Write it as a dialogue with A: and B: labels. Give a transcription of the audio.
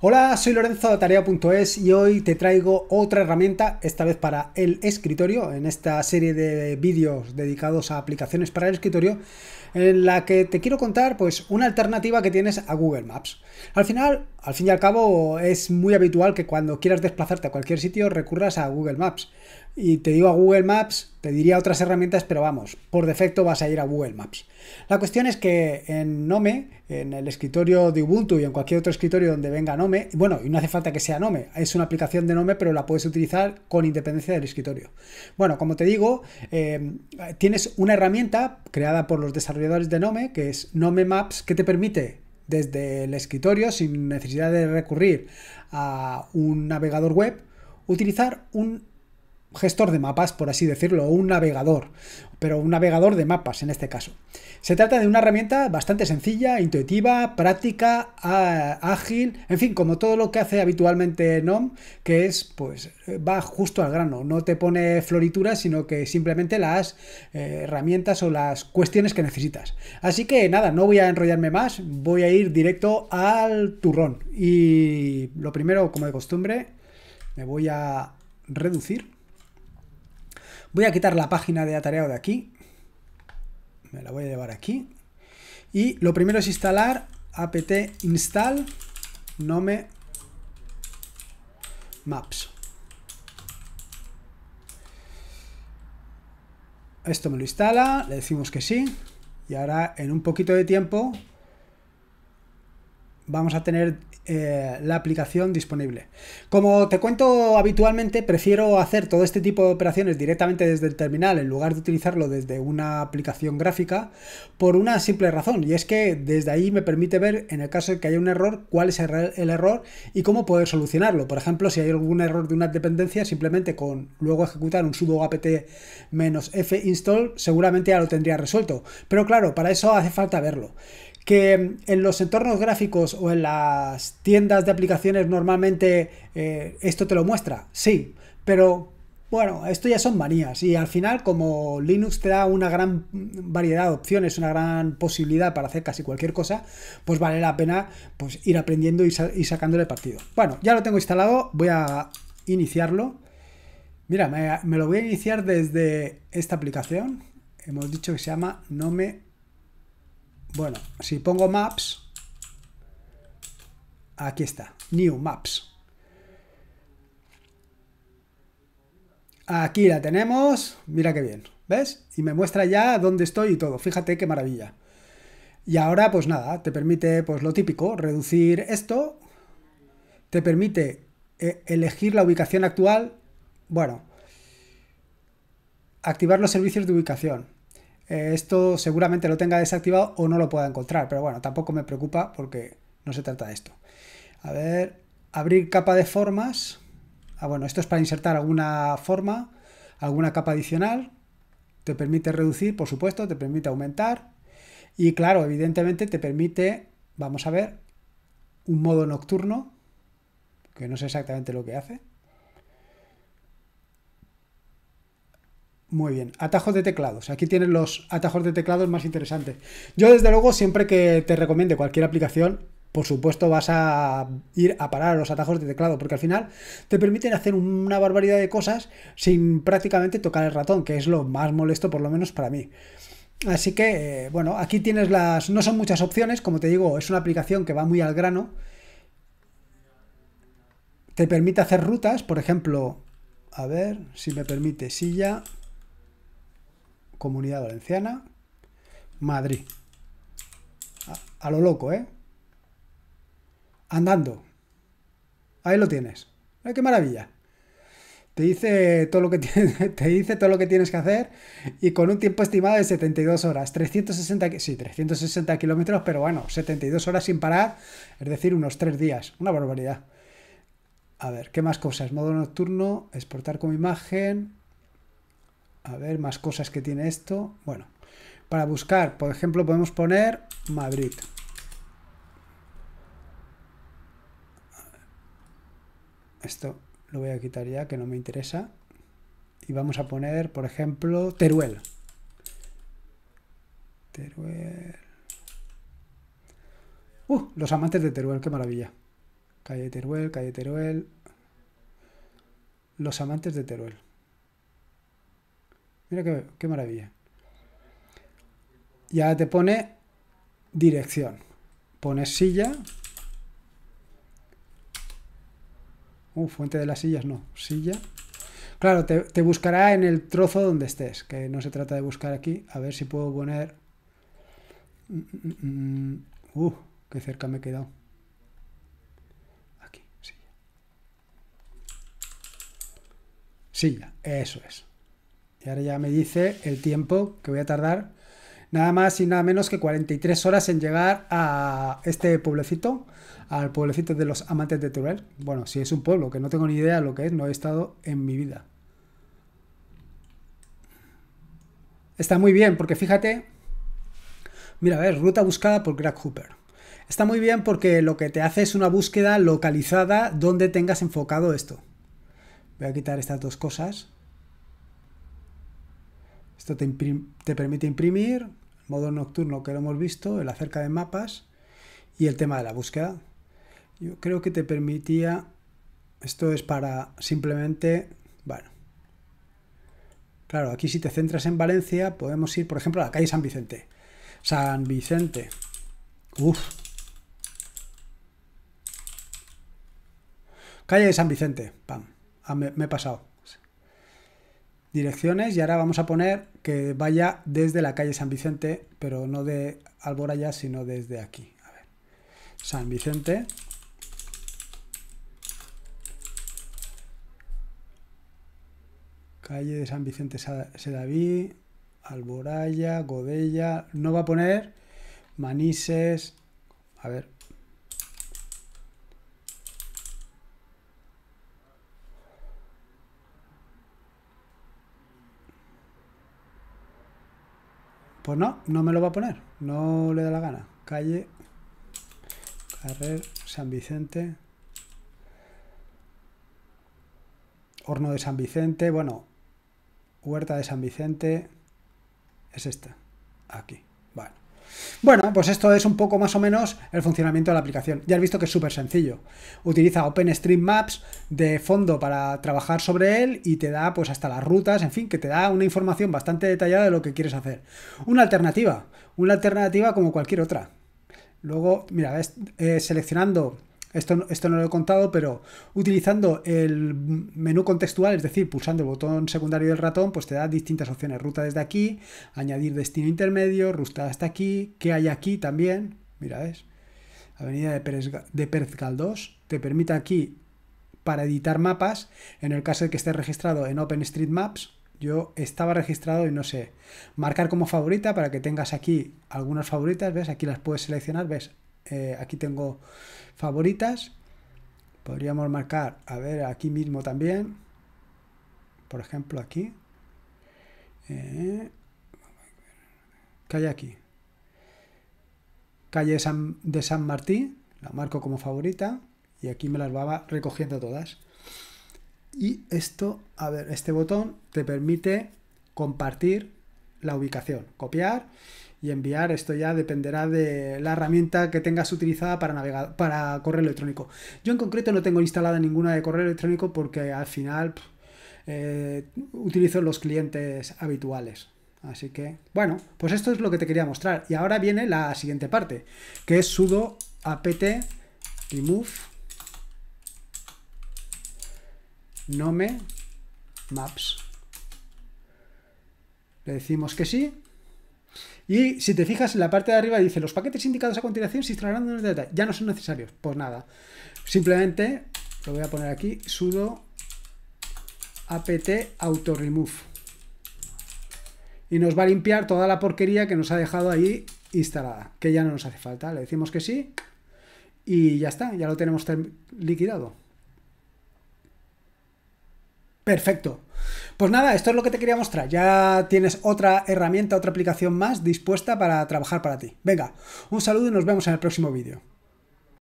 A: Hola, soy Lorenzo de Tarea.es y hoy te traigo otra herramienta, esta vez para el escritorio, en esta serie de vídeos dedicados a aplicaciones para el escritorio, en la que te quiero contar pues una alternativa que tienes a Google Maps. Al final, al fin y al cabo, es muy habitual que cuando quieras desplazarte a cualquier sitio recurras a Google Maps. Y te digo a Google Maps, te diría otras herramientas, pero vamos, por defecto vas a ir a Google Maps. La cuestión es que en Nome, en el escritorio de Ubuntu y en cualquier otro escritorio donde venga Nome, bueno, y no hace falta que sea Nome, es una aplicación de Nome, pero la puedes utilizar con independencia del escritorio. Bueno, como te digo, eh, tienes una herramienta creada por los desarrolladores de Nome, que es Nome Maps, que te permite desde el escritorio, sin necesidad de recurrir a un navegador web, utilizar un gestor de mapas, por así decirlo, o un navegador, pero un navegador de mapas en este caso. Se trata de una herramienta bastante sencilla, intuitiva, práctica, ágil, en fin, como todo lo que hace habitualmente NOM, que es, pues, va justo al grano, no te pone florituras, sino que simplemente las eh, herramientas o las cuestiones que necesitas. Así que nada, no voy a enrollarme más, voy a ir directo al turrón. Y lo primero, como de costumbre, me voy a reducir Voy a quitar la página de atareado de aquí. Me la voy a llevar aquí. Y lo primero es instalar apt install nome maps. Esto me lo instala, le decimos que sí. Y ahora en un poquito de tiempo vamos a tener eh, la aplicación disponible. Como te cuento habitualmente, prefiero hacer todo este tipo de operaciones directamente desde el terminal en lugar de utilizarlo desde una aplicación gráfica por una simple razón, y es que desde ahí me permite ver en el caso de que haya un error cuál es el error y cómo poder solucionarlo. Por ejemplo, si hay algún error de una dependencia, simplemente con luego ejecutar un sudo apt-f install seguramente ya lo tendría resuelto. Pero claro, para eso hace falta verlo que en los entornos gráficos o en las tiendas de aplicaciones normalmente eh, esto te lo muestra, sí, pero bueno, esto ya son manías y al final como Linux te da una gran variedad de opciones, una gran posibilidad para hacer casi cualquier cosa, pues vale la pena pues, ir aprendiendo y, sacándole partido. Bueno, ya lo tengo instalado, voy a iniciarlo. Mira, me, me lo voy a iniciar desde esta aplicación. Hemos dicho que se llama Nome bueno, si pongo maps, aquí está, new maps. Aquí la tenemos, mira qué bien, ¿ves? Y me muestra ya dónde estoy y todo, fíjate qué maravilla. Y ahora, pues nada, te permite, pues lo típico, reducir esto, te permite eh, elegir la ubicación actual, bueno, activar los servicios de ubicación, eh, esto seguramente lo tenga desactivado o no lo pueda encontrar, pero bueno, tampoco me preocupa porque no se trata de esto. A ver, abrir capa de formas. Ah, bueno, esto es para insertar alguna forma, alguna capa adicional. Te permite reducir, por supuesto, te permite aumentar. Y claro, evidentemente te permite, vamos a ver, un modo nocturno, que no sé exactamente lo que hace. Muy bien, atajos de teclados. Aquí tienes los atajos de teclados más interesantes. Yo desde luego siempre que te recomiende cualquier aplicación, por supuesto vas a ir a parar a los atajos de teclado, porque al final te permiten hacer una barbaridad de cosas sin prácticamente tocar el ratón, que es lo más molesto por lo menos para mí. Así que, eh, bueno, aquí tienes las... No son muchas opciones, como te digo, es una aplicación que va muy al grano. Te permite hacer rutas, por ejemplo, a ver si me permite silla. Comunidad Valenciana, Madrid. A, lo loco, ¿eh? Andando. Ahí lo tienes. ¡Ay, qué maravilla! Te dice, todo lo que te dice todo lo que tienes que hacer y con un tiempo estimado de 72 horas, 360, sí, 360 kilómetros, pero bueno, 72 horas sin parar, es decir, unos 3 días, una barbaridad. A ver, ¿qué más cosas? Modo nocturno, exportar como imagen, a ver, más cosas que tiene esto. Bueno, para buscar, por ejemplo, podemos poner Madrid. Esto lo voy a quitar ya, que no me interesa. Y vamos a poner, por ejemplo, Teruel. Teruel. ¡Uh! Los amantes de Teruel, qué maravilla. Calle Teruel, calle Teruel. Los amantes de Teruel. Mira qué, maravilla. Y ahora te pone dirección. Pones silla. Uh, fuente de las sillas, no. Silla. Claro, te, te, buscará en el trozo donde estés, que no se trata de buscar aquí. A ver si puedo poner... Mm, mm, mm, uh, qué cerca me he quedado. Aquí, silla. Silla, eso es. Y ahora ya me dice el tiempo que voy a tardar. Nada más y nada menos que 43 horas en llegar a este pueblecito, al pueblecito de los amantes de Teruel. Bueno, si es un pueblo, que no tengo ni idea de lo que es, no he estado en mi vida. Está muy bien, porque fíjate, mira, a ver, ruta buscada por Greg Hooper. Está muy bien porque lo que te hace es una búsqueda localizada donde tengas enfocado esto. Voy a quitar estas dos cosas. Esto te, permite imprimir, el modo nocturno que lo hemos visto, el acerca de mapas y el tema de la búsqueda. Yo creo que te permitía, esto es para simplemente, bueno, claro, aquí si te centras en Valencia podemos ir, por ejemplo, a la calle San Vicente. San Vicente. Uf. Calle de San Vicente. Pam. Ah, me he pasado direcciones y ahora vamos a poner que vaya desde la calle San Vicente, pero no de Alboraya, sino desde aquí. San Vicente. Calle de San Vicente Sedaví, Alboraya, Godella. No va a poner Manises. A ver, Pues no, no me lo va a poner. No le da la gana. Calle, Carrer, San Vicente. Horno de San Vicente. Bueno, Huerta de San Vicente. Es esta. Aquí. Bueno, pues esto es un poco más o menos el funcionamiento de la aplicación. Ya has visto que es súper sencillo. Utiliza OpenStreetMaps de fondo para trabajar sobre él y te da pues hasta las rutas, en fin, que te da una información bastante detallada de lo que quieres hacer. Una alternativa, una alternativa como cualquier otra. Luego, mira, eh, seleccionando esto, no lo he contado, pero utilizando el menú contextual, es decir, pulsando el botón secundario del ratón, pues te da distintas opciones. Ruta desde aquí, añadir destino intermedio, ruta hasta aquí, qué hay aquí también. Mira, ¿ves? Avenida de Pérez, de Te permite aquí para editar mapas. En el caso de que esté registrado en OpenStreetMaps, yo estaba registrado y no sé. Marcar como favorita para que tengas aquí algunas favoritas, ¿ves? Aquí las puedes seleccionar, ¿ves? Eh, aquí tengo favoritas. Podríamos marcar, a ver, aquí mismo también. Por ejemplo, aquí. Eh, calle aquí? Calle de San Martín. La marco como favorita. Y aquí me las va recogiendo todas. Y esto, a ver, este botón te permite compartir la ubicación. Copiar y enviar. Esto ya dependerá de la herramienta que tengas utilizada para, navegar, para correo electrónico. Yo en concreto no tengo instalada ninguna de correo electrónico porque al final eh, utilizo los clientes habituales. Así que, bueno, pues esto es lo que te quería mostrar. Y ahora viene la siguiente parte, que es sudo apt remove nome maps. Le decimos que sí y si te fijas en la parte de arriba dice, los paquetes indicados a continuación se instalarán en detalle. Ya no son necesarios. Pues nada. Simplemente, lo voy a poner aquí, sudo apt autoremove. Y nos va a limpiar toda la porquería que nos ha dejado ahí instalada, que ya no nos hace falta. Le decimos que sí y ya está, ya lo tenemos liquidado. Perfecto. Pues nada, esto es lo que te quería mostrar. Ya tienes otra herramienta, otra aplicación más dispuesta para trabajar para ti. Venga, un saludo y nos vemos en el próximo vídeo.